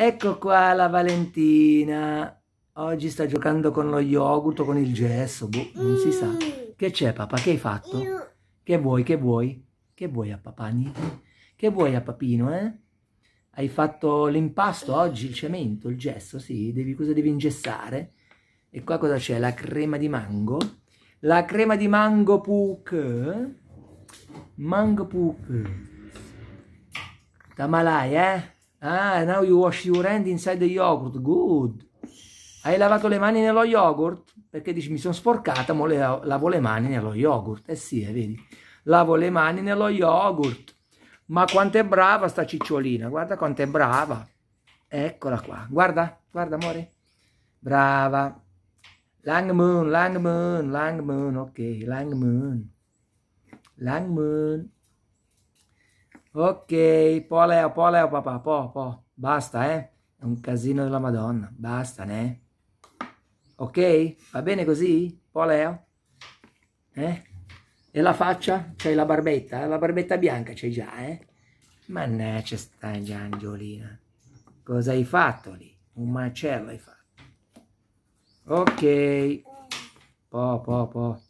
Ecco qua la Valentina. Oggi sta giocando con lo yogurt o con il gesso, boh, non si sa. Mm. Che c'è papà? Che hai fatto? Che vuoi? Che vuoi? Che vuoi a papà? Che vuoi a papino, eh? Hai fatto l'impasto oggi, il cemento, il gesso, sì, devi, cosa devi ingessare? E qua cosa c'è? La crema di mango? La crema di mango puc. Mango puc. Tamalai, eh? Ah, now you wash your hand inside the yogurt. Good. Hai lavato le mani nello yogurt? Perché dici mi sono sporcata, ma le, lavo le mani nello yogurt. Eh sì, eh, vedi. Lavo le mani nello yogurt. Ma quanto è brava sta cicciolina. Guarda quanto è brava. Eccola qua. Guarda, guarda amore. Brava. Lang moon, lang moon, lang moon. Ok, lang moon. Lang moon. Ok, po' Leo, po' Leo, papà, po, po. Basta, eh? È un casino della Madonna. Basta, ne? Ok? Va bene così? Po' Leo? Eh? E la faccia? C'hai la barbetta? La barbetta bianca c'hai già, eh? Mannaggia stai già, Angiolina. Cosa hai fatto lì? Un macello hai fatto. Ok. Po, po, po.